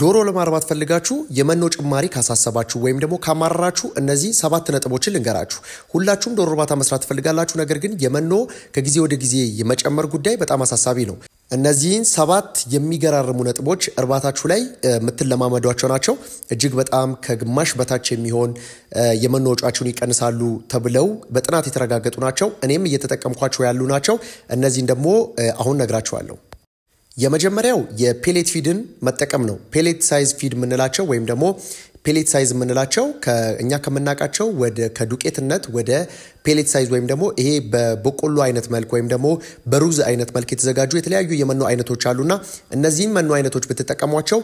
ዶሮ ለማርባት ፈልጋችሁ የመኖ ጭማሪ ካሳሰባችሁ ወይም ደግሞ ካማራችሁ እነዚህ ሰባት ነጥቦችን ልንገራችሁ። ሁላችሁም ዶሮ እርባታ መስራት ትፈልጋላችሁ፣ ነገር ግን የመኖ ከጊዜ ወደ ጊዜ የመጨመር ጉዳይ በጣም አሳሳቢ ነው። እነዚህን ሰባት የሚገራርሙ ነጥቦች እርባታችሁ ላይ የምትለማመዷቸው ናቸው። እጅግ በጣም ከግማሽ በታች የሚሆን የመኖ ወጫችሁን ይቀንሳሉ ተብለው በጥናት የተረጋገጡ ናቸው። እኔም እየተጠቀምኳቸው ያሉ ናቸው። እነዚህን ደግሞ አሁን ነግራችኋለሁ። የመጀመሪያው የፔሌት ፊድን መጠቀም ነው። ፔሌት ሳይዝ ፊድ የምንላቸው ወይም ደግሞ ፔሌት ሳይዝ የምንላቸው እኛ ከምናውቃቸው ወደ ከዱቄትነት ወደ ፔሌት ሳይዝ ወይም ደግሞ ይሄ በበቆሎ አይነት መልክ ወይም ደግሞ በሩዝ አይነት መልክ የተዘጋጁ የተለያዩ የመኖ አይነቶች አሉና እነዚህም መኖ አይነቶች ብትጠቀሟቸው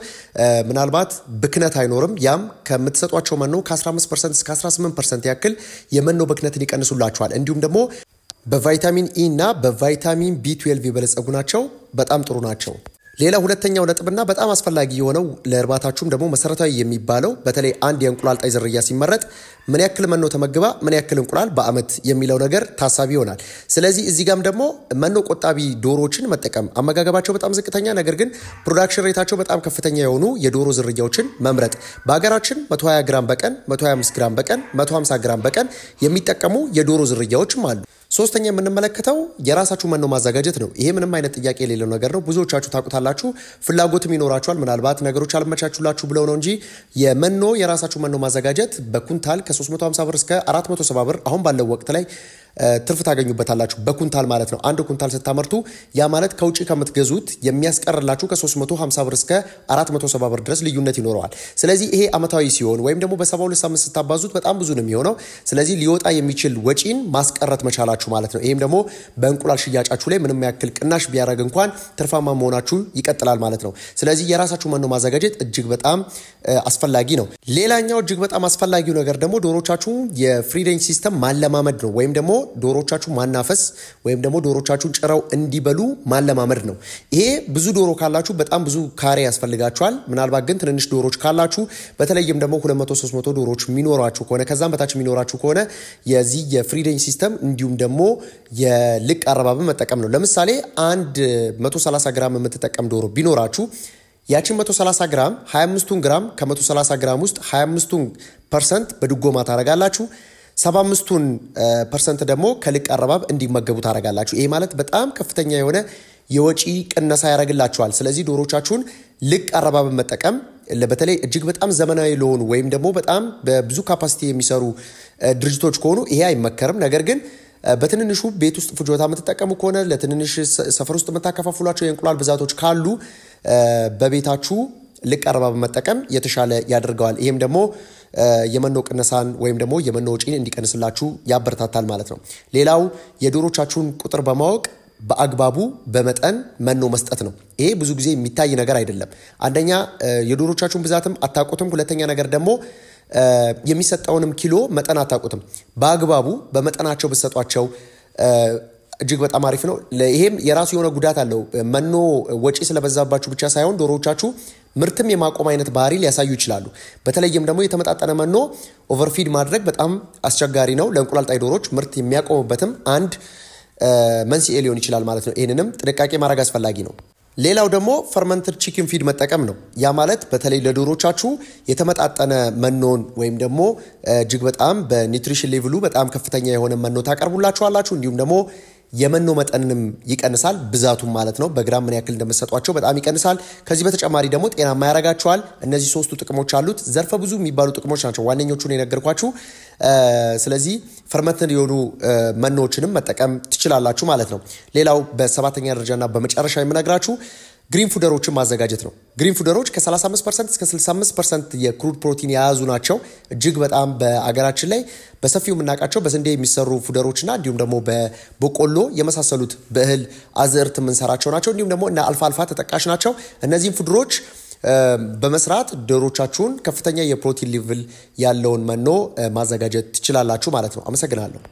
ምናልባት ብክነት አይኖርም። ያም ከምትሰጧቸው መኖ ከ15 እስከ 18 ያክል የመኖ ብክነትን ይቀንሱላቸዋል። እንዲሁም ደግሞ በቫይታሚን ኢ e እና በቫይታሚን ቢ12 የበለጸጉ ናቸው። በጣም ጥሩ ናቸው። ሌላ ሁለተኛው ነጥብና በጣም አስፈላጊ የሆነው ለእርባታችሁም ደግሞ መሰረታዊ የሚባለው በተለይ አንድ የእንቁላል ጣይ ዝርያ ሲመረጥ ምን ያክል መኖ ተመግባ ምን ያክል እንቁላል በአመት የሚለው ነገር ታሳቢ ይሆናል። ስለዚህ እዚህ ጋም ደግሞ መኖ ቆጣቢ ዶሮዎችን መጠቀም፣ አመጋገባቸው በጣም ዝቅተኛ ነገር ግን ፕሮዳክሽን ሬታቸው በጣም ከፍተኛ የሆኑ የዶሮ ዝርያዎችን መምረጥ። በሀገራችን 120 ግራም በቀን 125 ግራም በቀን 150 ግራም በቀን የሚጠቀሙ የዶሮ ዝርያዎችም አሉ። ሶስተኛ የምንመለከተው የራሳችሁ መኖ ማዘጋጀት ነው። ይሄ ምንም አይነት ጥያቄ የሌለው ነገር ነው። ብዙዎቻችሁ ታውቁታላችሁ፣ ፍላጎትም ይኖራችኋል። ምናልባት ነገሮች አልመቻችሁላችሁ ብለው ነው እንጂ የመኖ የራሳችሁ መኖ ማዘጋጀት በኩንታል ከ350 ብር እስከ 470 ብር አሁን ባለው ወቅት ላይ ትርፍ ታገኙበታላችሁ በኩንታል ማለት ነው። አንድ ኩንታል ስታመርቱ ያ ማለት ከውጭ ከምትገዙት የሚያስቀርላችሁ ከ350 ብር እስከ 470 ብር ድረስ ልዩነት ይኖረዋል። ስለዚህ ይሄ ዓመታዊ ሲሆን ወይም ደግሞ በ72 ሳምንት ስታባዙት በጣም ብዙ ነው የሚሆነው። ስለዚህ ሊወጣ የሚችል ወጪን ማስቀረት መቻላችሁ ማለት ነው። ይህም ደግሞ በእንቁላል ሽያጫችሁ ላይ ምንም ያክል ቅናሽ ቢያደርግ እንኳን ትርፋማ መሆናችሁ ይቀጥላል ማለት ነው። ስለዚህ የራሳችሁ መኖ ማዘጋጀት እጅግ በጣም አስፈላጊ ነው። ሌላኛው እጅግ በጣም አስፈላጊው ነገር ደግሞ ዶሮቻችሁ የፍሪ ሬንጅ ሲስተም ማለማመድ ነው ወይም ደግሞ ዶሮቻችሁ ማናፈስ ወይም ደግሞ ዶሮቻችሁን ጭረው እንዲበሉ ማለማመድ ነው። ይሄ ብዙ ዶሮ ካላችሁ በጣም ብዙ ካሬ ያስፈልጋችኋል። ምናልባት ግን ትንንሽ ዶሮች ካላችሁ በተለይም ደግሞ 2300 ዶሮች የሚኖራችሁ ከሆነ ከዛም በታች የሚኖራችሁ ከሆነ የዚህ የፍሪደኝ ሲስተም እንዲሁም ደግሞ የልቅ አረባብን መጠቀም ነው። ለምሳሌ አንድ 130 ግራም የምትጠቀም ዶሮ ቢኖራችሁ ያችን 130 ግራም 25ቱን ግራም ከ130 ግራም ውስጥ 25ቱን ፐርሰንት በድጎማ ታደርጋላችሁ። ሰባ አምስቱን ፐርሰንት ደግሞ ከልቅ አረባብ እንዲመገቡ ታደርጋላችሁ። ይሄ ማለት በጣም ከፍተኛ የሆነ የወጪ ቅነሳ ያደርግላችኋል። ስለዚህ ዶሮቻችሁን ልቅ አረባብን መጠቀም በተለይ እጅግ በጣም ዘመናዊ ለሆኑ ወይም ደግሞ በጣም በብዙ ካፓሲቲ የሚሰሩ ድርጅቶች ከሆኑ ይሄ አይመከርም። ነገር ግን በትንንሹ ቤት ውስጥ ፍጆታ የምትጠቀሙ ከሆነ ለትንንሽ ሰፈር ውስጥ የምታከፋፍሏቸው የእንቁላል ብዛቶች ካሉ በቤታችሁ ልቅ አረባብን መጠቀም የተሻለ ያደርገዋል። ይህም ደግሞ የመኖ ቅነሳን ወይም ደግሞ የመኖ ወጪን እንዲቀንስላችሁ ያበረታታል ማለት ነው። ሌላው የዶሮቻችሁን ቁጥር በማወቅ በአግባቡ በመጠን መኖ መስጠት ነው። ይሄ ብዙ ጊዜ የሚታይ ነገር አይደለም። አንደኛ የዶሮቻችሁን ብዛትም አታውቁትም። ሁለተኛ ነገር ደግሞ የሚሰጠውንም ኪሎ መጠን አታውቁትም። በአግባቡ በመጠናቸው ብትሰጧቸው እጅግ በጣም አሪፍ ነው። ይሄም የራሱ የሆነ ጉዳት አለው። መኖ ወጪ ስለበዛባችሁ ብቻ ሳይሆን ዶሮቻችሁ.። ምርትም የማቆም አይነት ባህሪ ሊያሳዩ ይችላሉ። በተለይም ደግሞ የተመጣጠነ መኖ ኦቨርፊድ ማድረግ በጣም አስቸጋሪ ነው። ለእንቁላል ጣይ ዶሮዎች ምርት የሚያቆሙበትም አንድ መንስኤ ሊሆን ይችላል ማለት ነው። ይህንንም ጥንቃቄ ማድረግ አስፈላጊ ነው። ሌላው ደግሞ ፈርመንትድ ቺክን ፊድ መጠቀም ነው። ያ ማለት በተለይ ለዶሮቻችሁ የተመጣጠነ መኖን ወይም ደግሞ እጅግ በጣም በኒውትሪሽን ሌቭሉ በጣም ከፍተኛ የሆነ መኖ ታቀርቡላችኋላችሁ። እንዲሁም ደግሞ የመኖ መጠንንም ይቀንሳል፣ ብዛቱም ማለት ነው። በግራም ምን ያክል እንደምትሰጧቸው በጣም ይቀንሳል። ከዚህ በተጨማሪ ደግሞ ጤናማ ያደርጋቸዋል። እነዚህ ሶስቱ ጥቅሞች አሉት። ዘርፈ ብዙ የሚባሉ ጥቅሞች ናቸው ዋነኞቹን የነገርኳችሁ። ስለዚህ ፈርመንትድ የሆኑ መኖዎችንም መጠቀም ትችላላችሁ ማለት ነው። ሌላው በሰባተኛ ደረጃና በመጨረሻ የምነግራችሁ ግሪን ፉደሮችን ማዘጋጀት ነው። ግሪን ፉደሮች ከ35 ፐርሰንት እስከ 65 ፐርሰንት የክሩድ ፕሮቲን የያዙ ናቸው። እጅግ በጣም በአገራችን ላይ በሰፊው የምናውቃቸው በስንዴ የሚሰሩ ፉደሮችና እንዲሁም ደግሞ በበቆሎ የመሳሰሉት በእህል አዝርት የምንሰራቸው ናቸው። እንዲሁም ደግሞ እና አልፋ አልፋ ተጠቃሽ ናቸው። እነዚህም ፉደሮች በመስራት ዶሮቻችሁን ከፍተኛ የፕሮቲን ሌቭል ያለውን መኖ ማዘጋጀት ትችላላችሁ ማለት ነው። አመሰግናለሁ።